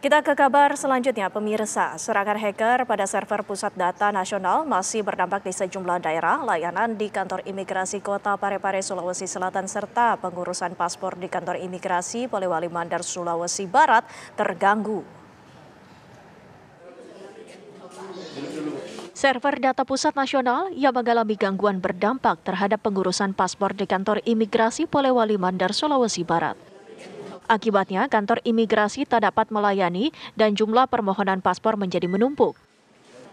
Kita ke kabar selanjutnya, pemirsa. Serangan hacker pada server Pusat Data Nasional masih berdampak di sejumlah daerah, layanan di kantor imigrasi kota Parepare, Sulawesi Selatan, serta pengurusan paspor di kantor imigrasi Polewali Mandar, Sulawesi Barat terganggu. Server data pusat nasional yang mengalami gangguan berdampak terhadap pengurusan paspor di kantor imigrasi Polewali Mandar, Sulawesi Barat. Akibatnya, kantor imigrasi tak dapat melayani dan jumlah permohonan paspor menjadi menumpuk.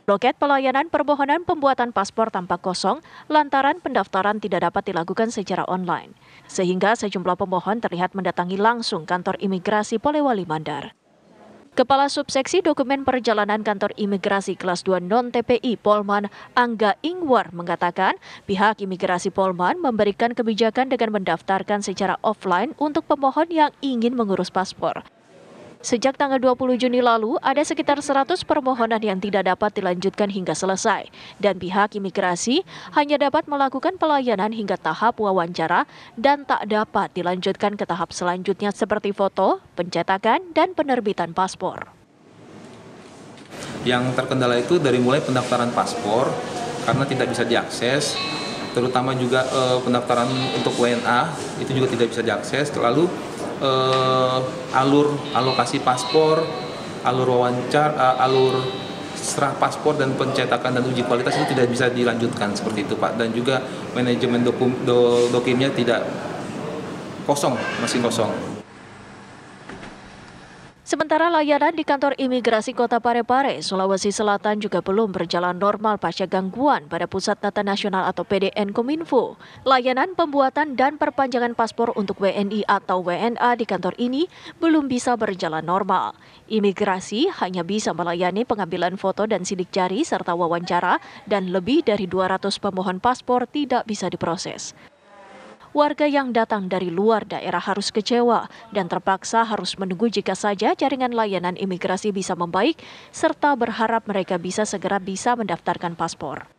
Loket pelayanan permohonan pembuatan paspor tampak kosong lantaran pendaftaran tidak dapat dilakukan secara online. Sehingga sejumlah pemohon terlihat mendatangi langsung kantor imigrasi Polewali Mandar. Kepala Subseksi Dokumen Perjalanan Kantor Imigrasi Kelas 2 Non-TPI Polman Angga Ingwar mengatakan pihak Imigrasi Polman memberikan kebijakan dengan mendaftarkan secara offline untuk pemohon yang ingin mengurus paspor. Sejak tanggal 20 Juni lalu, ada sekitar 100 permohonan yang tidak dapat dilanjutkan hingga selesai, dan pihak imigrasi hanya dapat melakukan pelayanan hingga tahap wawancara dan tak dapat dilanjutkan ke tahap selanjutnya seperti foto, pencetakan, dan penerbitan paspor. Yang terkendala itu dari mulai pendaftaran paspor, karena tidak bisa diakses, terutama juga eh, pendaftaran untuk WNA itu juga tidak bisa diakses, lalu uh, alur alokasi paspor, alur wawancara, uh, alur serah paspor dan pencetakan dan uji kualitas itu tidak bisa dilanjutkan seperti itu Pak dan juga manajemen dokum, dokimnya tidak kosong masih kosong. Sementara layanan di kantor imigrasi Kota Parepare, Sulawesi Selatan juga belum berjalan normal pasca gangguan pada Pusat Data Nasional atau PDN Kominfo. Layanan pembuatan dan perpanjangan paspor untuk WNI atau WNA di kantor ini belum bisa berjalan normal. Imigrasi hanya bisa melayani pengambilan foto dan sidik jari serta wawancara dan lebih dari 200 pemohon paspor tidak bisa diproses warga yang datang dari luar daerah harus kecewa dan terpaksa harus menunggu jika saja jaringan layanan imigrasi bisa membaik, serta berharap mereka bisa segera bisa mendaftarkan paspor.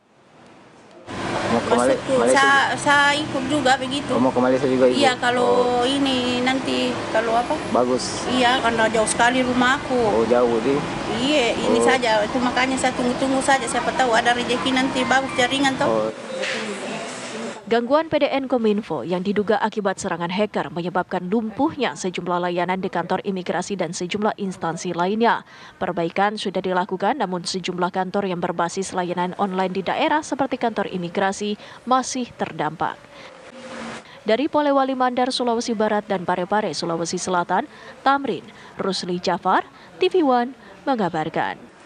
Mau ke Malaysia, saya, saya ikut juga begitu. Oh, mau ke Malaysia juga iya, ikut? Iya, kalau oh. ini nanti, kalau apa? Bagus. Iya, karena jauh sekali rumahku. Oh, jauh di? Iya, ini oh. saja. Itu makanya saya tunggu-tunggu saja. Siapa tahu ada rezeki nanti bagus jaringan toh. Oh. Gangguan PDN Kominfo yang diduga akibat serangan hacker menyebabkan lumpuhnya sejumlah layanan di kantor imigrasi dan sejumlah instansi lainnya. Perbaikan sudah dilakukan namun sejumlah kantor yang berbasis layanan online di daerah seperti kantor imigrasi masih terdampak. Dari Polewali Mandar, Sulawesi Barat dan Parepare, Sulawesi Selatan, Tamrin, Rusli Jafar, TV One mengabarkan.